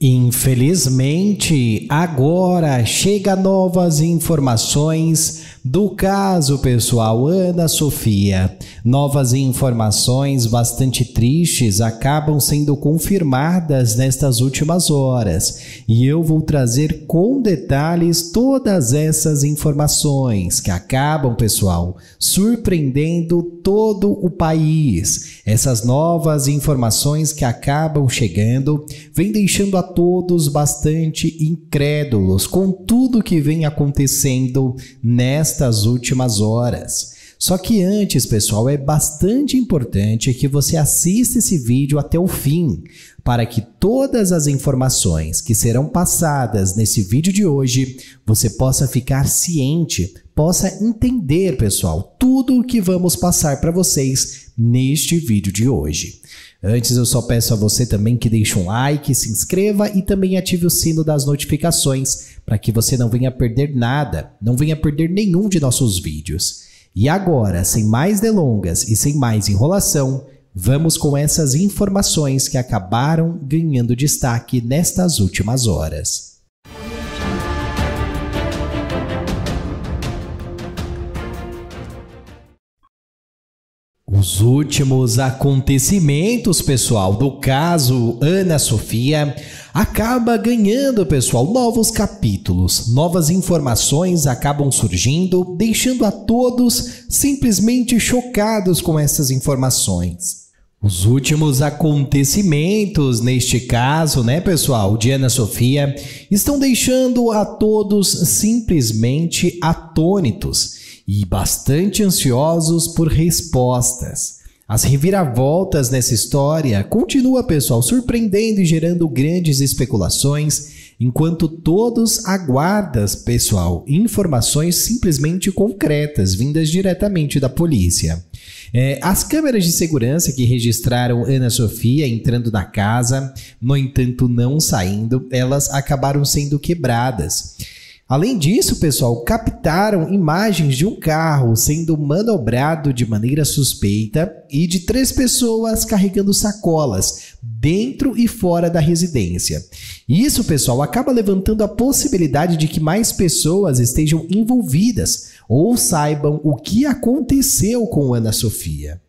Infelizmente, agora chega novas informações do caso pessoal Ana Sofia. Novas informações bastante tristes acabam sendo confirmadas nestas últimas horas, e eu vou trazer com detalhes todas essas informações que acabam, pessoal, surpreendendo todo o país essas novas informações que acabam chegando vêm deixando a todos bastante incrédulos com tudo que vem acontecendo nestas últimas horas. Só que antes, pessoal, é bastante importante que você assista esse vídeo até o fim, para que todas as informações que serão passadas nesse vídeo de hoje você possa ficar ciente possa entender, pessoal, tudo o que vamos passar para vocês neste vídeo de hoje. Antes, eu só peço a você também que deixe um like, se inscreva e também ative o sino das notificações para que você não venha perder nada, não venha perder nenhum de nossos vídeos. E agora, sem mais delongas e sem mais enrolação, vamos com essas informações que acabaram ganhando destaque nestas últimas horas. os últimos acontecimentos, pessoal, do caso Ana Sofia, acaba ganhando, pessoal, novos capítulos, novas informações acabam surgindo, deixando a todos simplesmente chocados com essas informações. Os últimos acontecimentos neste caso, né, pessoal, de Ana Sofia, estão deixando a todos simplesmente atônitos e bastante ansiosos por respostas. As reviravoltas nessa história continua, pessoal, surpreendendo e gerando grandes especulações, enquanto todos aguardam, pessoal, informações simplesmente concretas vindas diretamente da polícia. É, as câmeras de segurança que registraram Ana Sofia entrando na casa, no entanto não saindo, elas acabaram sendo quebradas Além disso, pessoal, captaram imagens de um carro sendo manobrado de maneira suspeita e de três pessoas carregando sacolas dentro e fora da residência. Isso, pessoal, acaba levantando a possibilidade de que mais pessoas estejam envolvidas ou saibam o que aconteceu com Ana Sofia.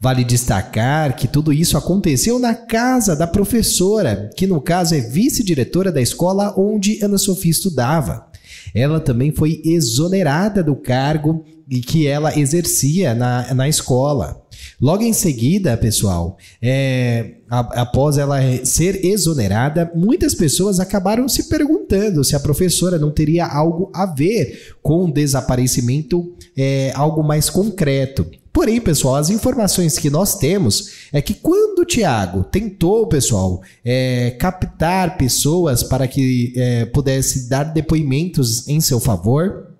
Vale destacar que tudo isso aconteceu na casa da professora, que no caso é vice-diretora da escola onde Ana Sofia estudava. Ela também foi exonerada do cargo que ela exercia na, na escola. Logo em seguida, pessoal, é, a, após ela ser exonerada, muitas pessoas acabaram se perguntando se a professora não teria algo a ver com o desaparecimento, é, algo mais concreto. Porém, pessoal, as informações que nós temos é que quando o Tiago tentou, pessoal, é, captar pessoas para que é, pudesse dar depoimentos em seu favor,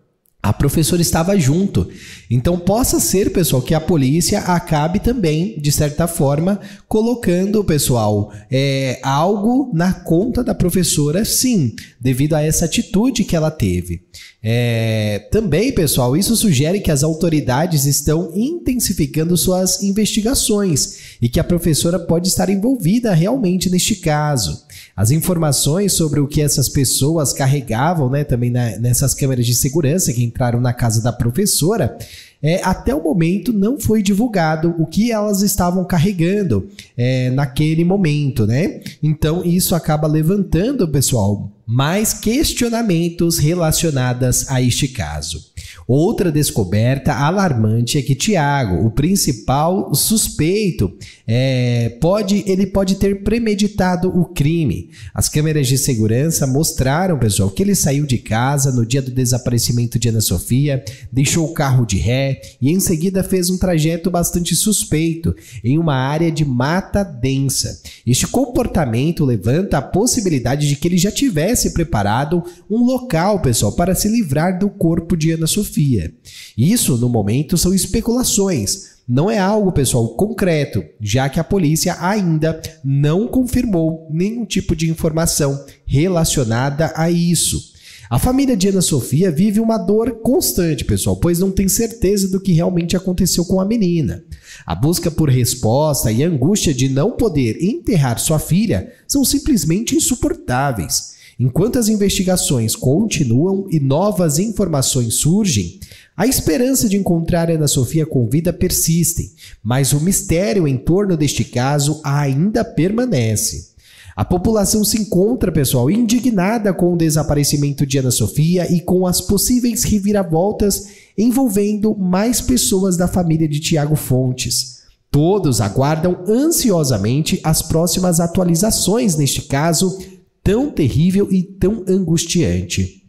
a professora estava junto. Então, possa ser, pessoal, que a polícia acabe também, de certa forma, colocando, pessoal, é, algo na conta da professora, sim, devido a essa atitude que ela teve. É, também, pessoal, isso sugere que as autoridades estão intensificando suas investigações e que a professora pode estar envolvida realmente neste caso. As informações sobre o que essas pessoas carregavam, né, também na, nessas câmeras de segurança que entraram na casa da professora é, até o momento não foi divulgado o que elas estavam carregando é, naquele momento, né? Então isso acaba levantando, pessoal, mais questionamentos relacionados a este caso. Outra descoberta alarmante é que Tiago, o principal suspeito, é, pode ele pode ter premeditado o crime. As câmeras de segurança mostraram, pessoal, que ele saiu de casa no dia do desaparecimento de Ana Sofia, deixou o carro de ré, e em seguida fez um trajeto bastante suspeito em uma área de mata densa. Este comportamento levanta a possibilidade de que ele já tivesse preparado um local, pessoal, para se livrar do corpo de Ana Sofia. Isso, no momento, são especulações, não é algo, pessoal, concreto, já que a polícia ainda não confirmou nenhum tipo de informação relacionada a isso. A família de Ana Sofia vive uma dor constante, pessoal, pois não tem certeza do que realmente aconteceu com a menina. A busca por resposta e a angústia de não poder enterrar sua filha são simplesmente insuportáveis. Enquanto as investigações continuam e novas informações surgem, a esperança de encontrar Ana Sofia com vida persiste, mas o mistério em torno deste caso ainda permanece. A população se encontra, pessoal, indignada com o desaparecimento de Ana Sofia e com as possíveis reviravoltas envolvendo mais pessoas da família de Tiago Fontes. Todos aguardam ansiosamente as próximas atualizações neste caso tão terrível e tão angustiante.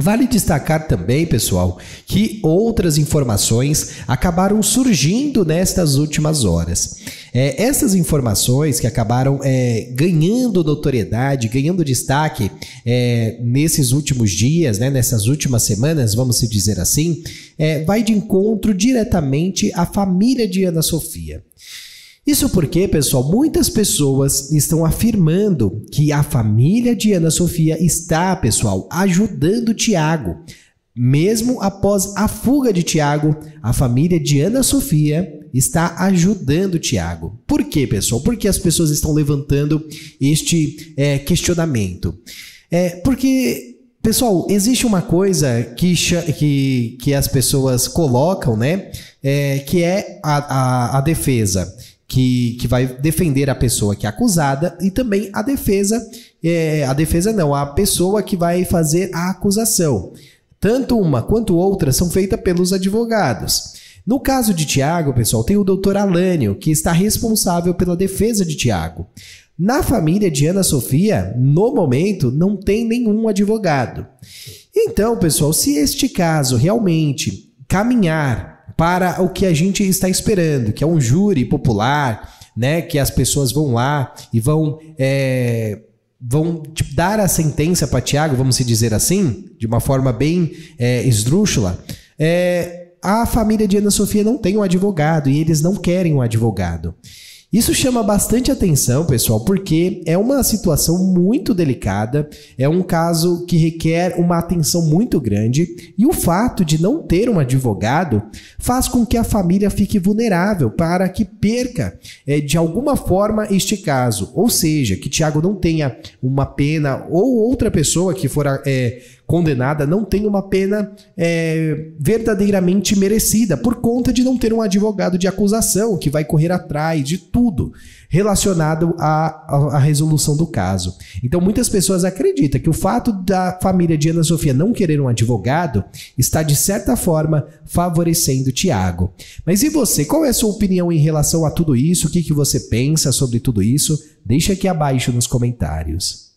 Vale destacar também, pessoal, que outras informações acabaram surgindo nestas últimas horas. É, essas informações que acabaram é, ganhando notoriedade, ganhando destaque é, nesses últimos dias, né, nessas últimas semanas, vamos se dizer assim, é, vai de encontro diretamente à família de Ana Sofia. Isso porque, pessoal, muitas pessoas estão afirmando que a família de Ana Sofia está, pessoal, ajudando Tiago. Mesmo após a fuga de Tiago, a família de Ana Sofia está ajudando Tiago. Por quê, pessoal? Porque as pessoas estão levantando este é, questionamento. É, porque Pessoal, existe uma coisa que, que, que as pessoas colocam, né? É, que é a, a, a defesa que, que vai defender a pessoa que é acusada e também a defesa, é, a defesa não, a pessoa que vai fazer a acusação. Tanto uma quanto outra são feitas pelos advogados. No caso de Tiago, pessoal, tem o doutor Alânio, que está responsável pela defesa de Tiago. Na família de Ana Sofia, no momento, não tem nenhum advogado. Então, pessoal, se este caso realmente caminhar para o que a gente está esperando, que é um júri popular, né? Que as pessoas vão lá e vão é, vão tipo, dar a sentença para Tiago, vamos se dizer assim, de uma forma bem é, esdrúxula. É, a família de Ana Sofia não tem um advogado e eles não querem um advogado. Isso chama bastante atenção, pessoal, porque é uma situação muito delicada, é um caso que requer uma atenção muito grande e o fato de não ter um advogado faz com que a família fique vulnerável para que perca é, de alguma forma este caso. Ou seja, que Tiago não tenha uma pena ou outra pessoa que for é, condenada não tem uma pena é, verdadeiramente merecida, por conta de não ter um advogado de acusação que vai correr atrás de tudo relacionado à, à resolução do caso. Então, muitas pessoas acreditam que o fato da família de Ana Sofia não querer um advogado está, de certa forma, favorecendo Tiago. Mas e você? Qual é a sua opinião em relação a tudo isso? O que, que você pensa sobre tudo isso? Deixa aqui abaixo nos comentários.